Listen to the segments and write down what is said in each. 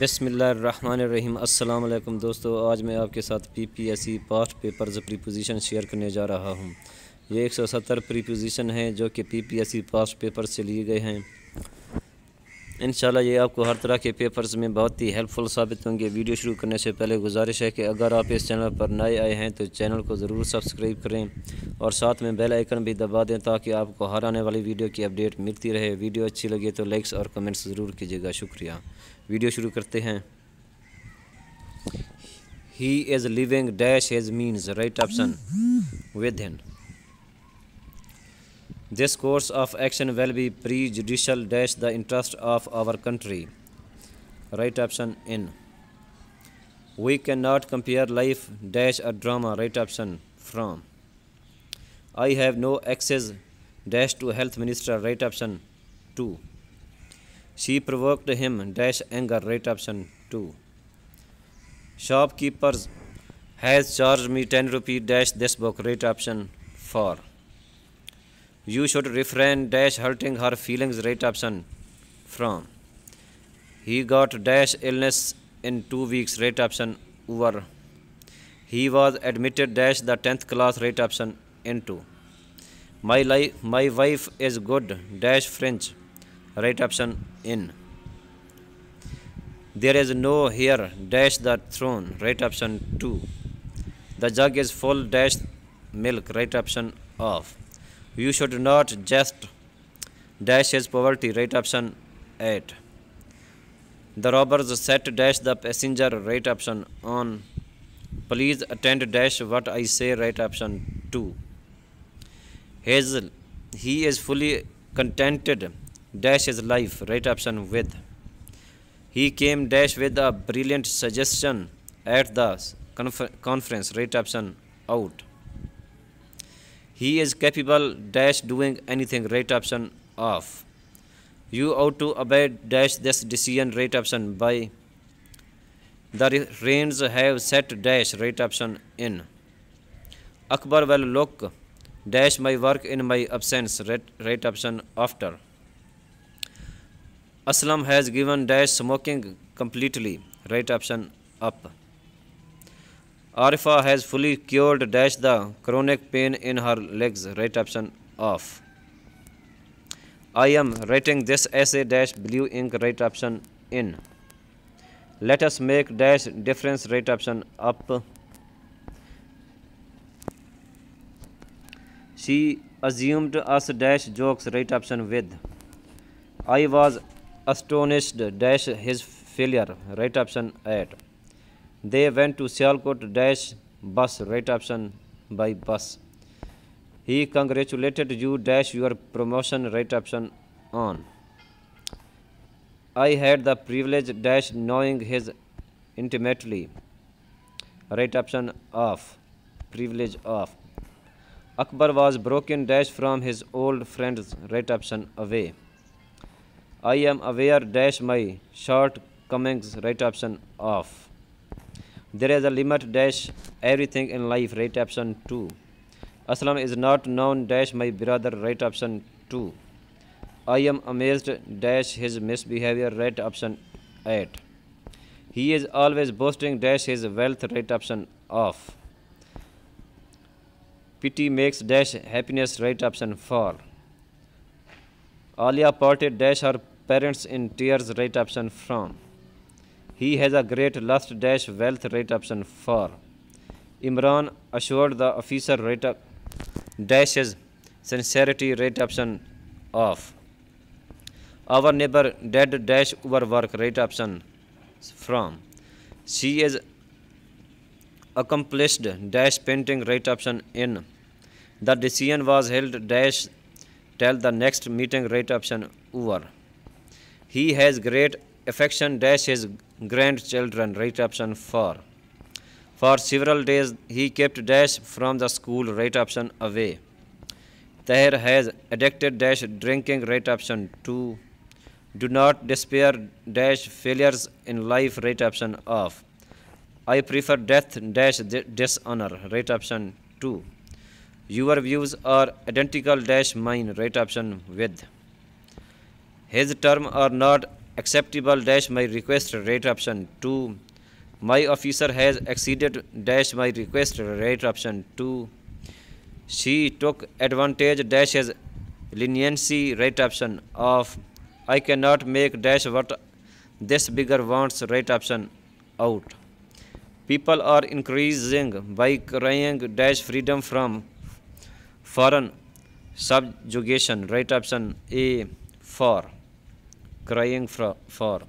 बसमीम अल्लाम दोस्तों आज मैं आपके साथ P P S C past paper preposition share करने जा रहा हूँ ये एक सौ सत्तर प्रीपोजिशन हैं जो कि P P S C past paper से लिए गए हैं इन ये आपको हर तरह के पेपर्स में बहुत ही हेल्पफुल साबित होंगे वीडियो शुरू करने से पहले गुजारिश है कि अगर आप इस चैनल पर नए आए हैं तो चैनल को ज़रूर सब्सक्राइब करें और साथ में बेल आइकन भी दबा दें ताकि आपको हर आने वाली वीडियो की अपडेट मिलती रहे वीडियो अच्छी लगे तो लाइक्स और कमेंट्स ज़रूर कीजिएगा शुक्रिया वीडियो शुरू करते हैं he is living dash has means right option with hand This course of action will be prejudicial dash the interest of our country. Right option in. We cannot compare life dash a drama. Right option from. I have no access dash to health minister. Right option two. She provoked him dash anger. Right option two. Shopkeepers has charged me 10 rupee dash this book. Right option four you should refrain dash hurting her feelings right option from he got dash illness in 2 weeks right option over he was admitted dash the 10th class right option into my life my wife is good dash french right option in there is no here dash the throne right option 2 the jug is full dash milk right option off you should not just dash his poverty right option 8 the robbers set dash the passenger right option on please attend dash what i say right option 2 his he is fully contented dash his life right option with he came dash with a brilliant suggestion at the confer conference right option out he is capable dash doing anything right option off you ought to obey dash this decision right option by the rains have set dash right option in akbar will look dash my work in my absence right, right option after aslam has given dash smoking completely right option up Arifa has fully cured dash the chronic pain in her legs. Right option off. I am writing this essay dash blue ink. Right option in. Let us make dash difference. Right option up. She assumed us dash jokes. Right option with. I was astonished dash his failure. Right option at. They went to Sialkot dash bus, right option by bus. He congratulated you dash your promotion, right option on. I had the privilege dash knowing his intimately, right option off, privilege off. Akbar was broken dash from his old friends, right option away. I am aware dash my shortcomings, right option off. There is a limit dash everything in life, right option 2. Aslam is not known dash my brother, right option 2. I am amazed dash his misbehavior, right option 8. He is always boasting dash his wealth, right option off. Pity makes dash happiness, right option 4. Alia parted dash her parents in tears, right option from. He has a great lust dash wealth rate option for. Imran assured the officer rate up dashes sincerity rate option off. Our neighbor dead dash overwork rate option from. She is accomplished dash painting rate option in. The decision was held dash tell the next meeting rate option over. He has great affection dash his grandchildren. Right option 4. For several days he kept Dash from the school. Right option away. Tahir has addicted Dash drinking. Right option 2. Do not despair Dash failures in life. Right option off. I prefer death dash dishonor. Right option 2. Your views are identical dash mine. Right option with. His term are not acceptable dash my request rate option 2 my officer has exceeded dash my request rate option 2 she took advantage dash as leniency rate option of I cannot make dash what this bigger wants rate option out people are increasing by crying dash freedom from foreign subjugation rate option a 4 crying for.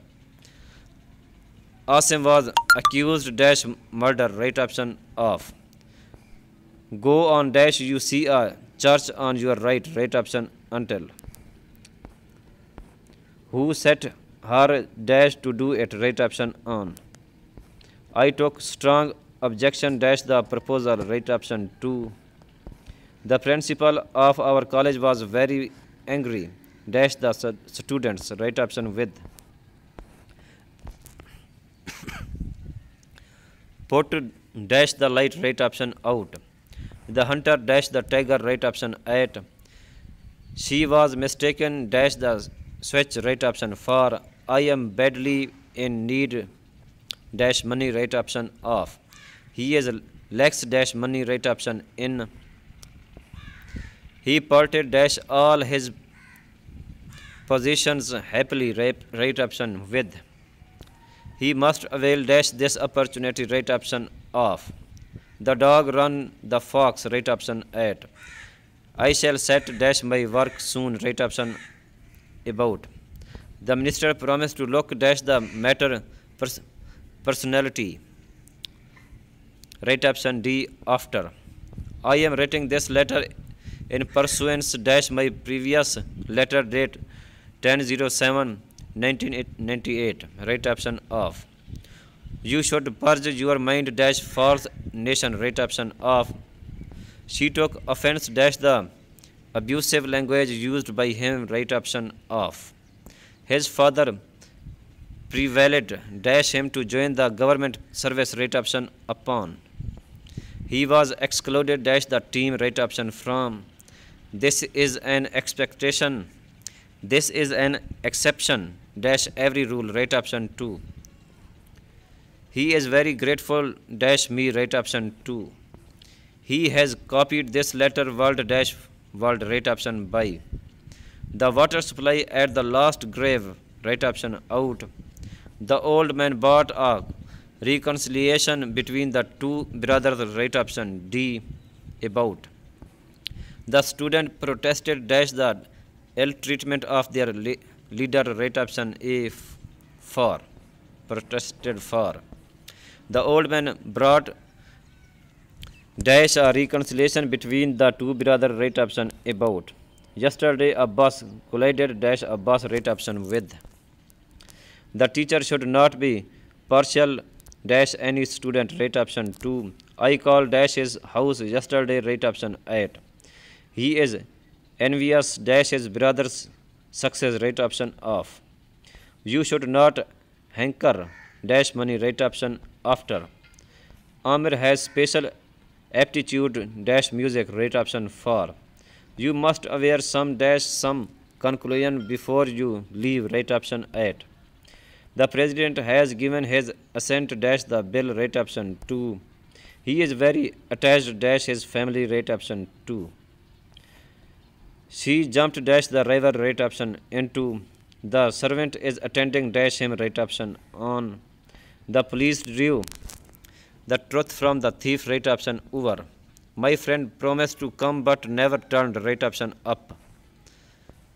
Asim was accused dash murder. Right option off. Go on dash you see a church on your right. Right option until. Who set her dash to do it? Right option on. I took strong objection dash the proposal. Right option two. The principal of our college was very angry dash the students right option with put dash the light right option out the hunter dash the tiger right option at she was mistaken dash the switch right option for i am badly in need dash money right option off he is lacks dash money right option in he parted dash all his positions happily right option with. He must avail dash this opportunity right option off. The dog run the fox right option at. I shall set dash my work soon right option about. The minister promised to look dash the matter pers personality right option D after. I am writing this letter in pursuance dash my previous letter date 1007 1998 right option off you should purge your mind dash false nation right option off she took offense dash the abusive language used by him right option off his father prevailed dash him to join the government service right option upon he was excluded dash the team right option from this is an expectation this is an exception dash every rule right option 2 he is very grateful dash me right option 2 he has copied this letter world dash world right option by the water supply at the last grave right option out the old man bought a reconciliation between the two brothers right option d about the student protested dash the L. Treatment of their leader right option A. For protested for. The old man brought dash a reconciliation between the two brothers right option about. Yesterday a bus collided dash a bus right option with. The teacher should not be partial dash any student right option 2. I called dash his house yesterday right option 8. He is envious dash his brother's success rate option off you should not hanker dash money rate option after amir has special aptitude dash music rate option for you must aware some dash some conclusion before you leave rate option 8 the president has given his assent dash the bill rate option 2 he is very attached dash his family rate option 2 she jumped dash the river right option into the servant is attending dash him right option on. The police drew the truth from the thief right option over. My friend promised to come but never turned right option up.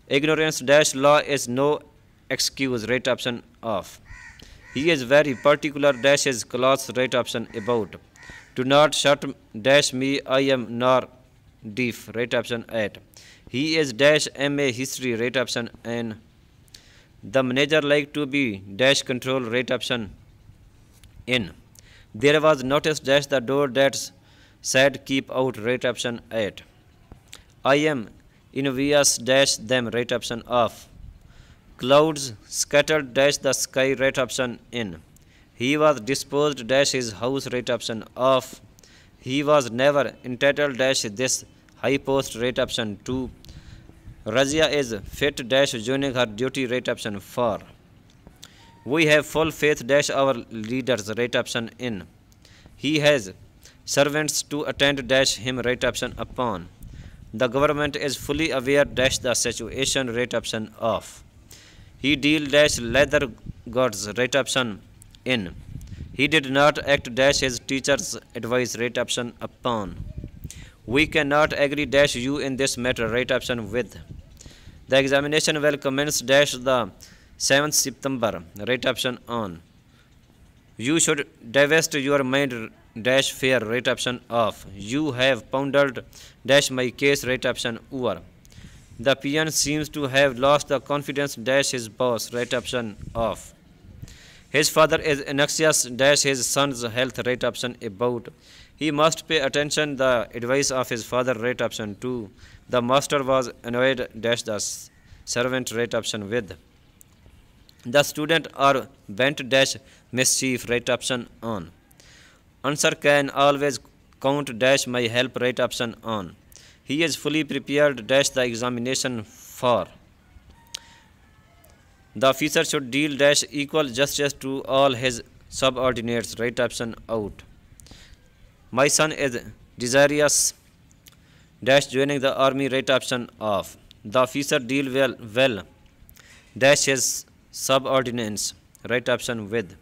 Ignorance dash law is no excuse right option off. He is very particular dash his clothes right option about. Do not shut dash me I am nor deaf right option at. He is dash MA history Rate option N. The manager like to be dash control Rate option N. There was notice dash the door that said keep out Rate option 8. I am envious dash them Rate option off. Clouds scattered dash the sky Rate option in. He was disposed dash his house Rate option off. He was never entitled dash this high post rate option 2. Razia is fit dash joining her duty rate option 4. We have full faith dash our leaders rate option in. He has servants to attend dash him rate option upon. The government is fully aware dash the situation rate option off. He deal dash leather goods rate option in. He did not act dash his teacher's advice rate option upon. We cannot agree dash you in this matter. Right option with. The examination will commence dash the 7th September. Right option on. You should divest your mind dash fear. Right option off. You have pondered dash my case. Right option over. The peon seems to have lost the confidence dash his boss. Right option off. His father is anxious dash his son's health. Right option about. He must pay attention the advice of his father rate option 2. The master was annoyed dash the servant rate option with. The student are bent dash mischief rate option on. Answer can always count dash my help rate option on. He is fully prepared dash the examination for. The officer should deal dash equal justice to all his subordinates. Right option out. My son is desirous dash joining the army right option of the officer deal well well dash his subordinates right option with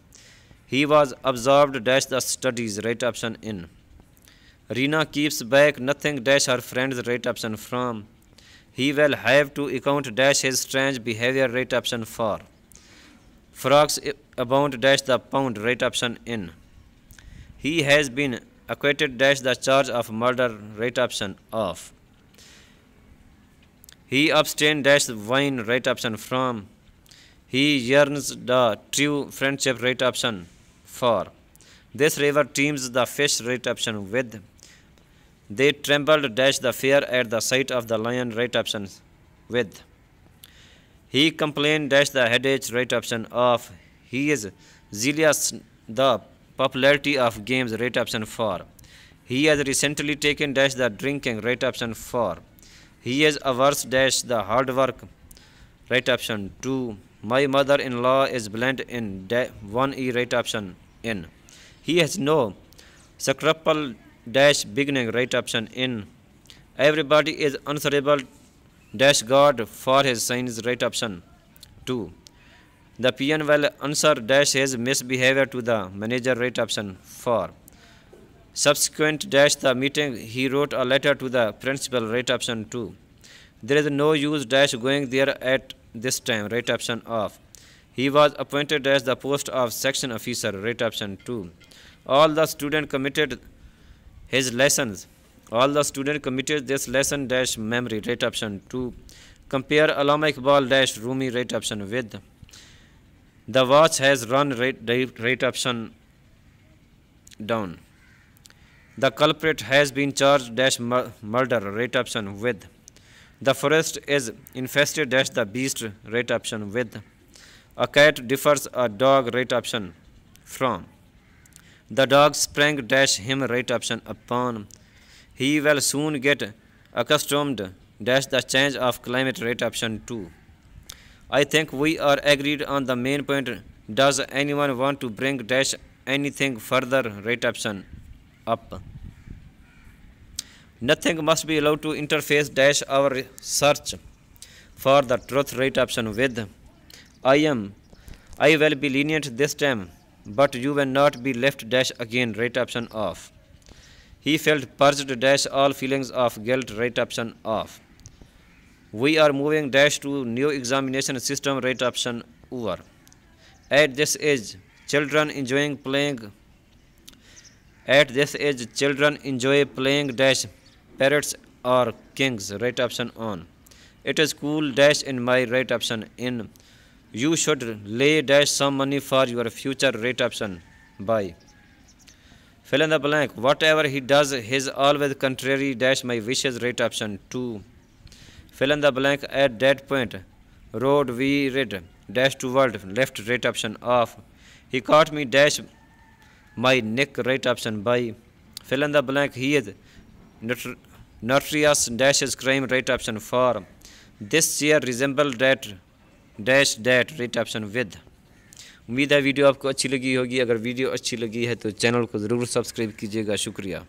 he was observed dash the studies right option in Rina keeps back nothing dash her friends right option from he will have to account dash his strange behavior right option for frogs abound dash the pound right option in he has been acquitted dash the charge of murder right option of he abstained dash wine right option from he yearns the true friendship right option for this river teems the fish right option with they trembled dash the fear at the sight of the lion right option with he complained dash the headache right option of he is zealous the popularity of games rate option 4 he has recently taken dash the drinking rate option 4 he is averse dash the hard work rate option 2 my mother-in-law is blind in 1e rate option in he has no scruple dash beginning rate option in everybody is answerable dash god for his sins rate option 2 the P.N. will answer dash his misbehavior to the manager right option 4. Subsequent dash the meeting he wrote a letter to the principal right option 2. There is no use dash going there at this time right option off. He was appointed as the post of section officer right option 2. All the student committed his lessons. All the student committed this lesson dash memory right option 2. Compare Alamic ball dash roomy right option with the watch has run rate, rate option down. The culprit has been charged dash murder rate option with. The forest is infested dash the beast rate option with. A cat differs a dog rate option from. The dog sprang dash him rate option upon. He will soon get accustomed dash the change of climate rate option too. I think we are agreed on the main point. Does anyone want to bring dash anything further? Right option up. Nothing must be allowed to interface dash our search for the truth. Right option with. I am. I will be lenient this time, but you will not be left dash again. Right option off. He felt purged dash all feelings of guilt. Right option off we are moving dash to new examination system right option over at this age children enjoying playing at this age children enjoy playing dash parrots or kings right option on it is cool dash in my right option in you should lay dash some money for your future right option buy fill in the blank whatever he does is always contrary dash my wishes right option 2 fill in the blank at that point road we red dash to world left right option of he caught me dash my neck right option B fill in the blank he is notorious dash is crime right option for this chair resemble that dash that right option with उम्मीद है video आपको अच्छी लगी होगी अगर video अच्छी लगी है तो चैनल को ज़रूर सब्सक्राइब कीजिएगा शुक्रिया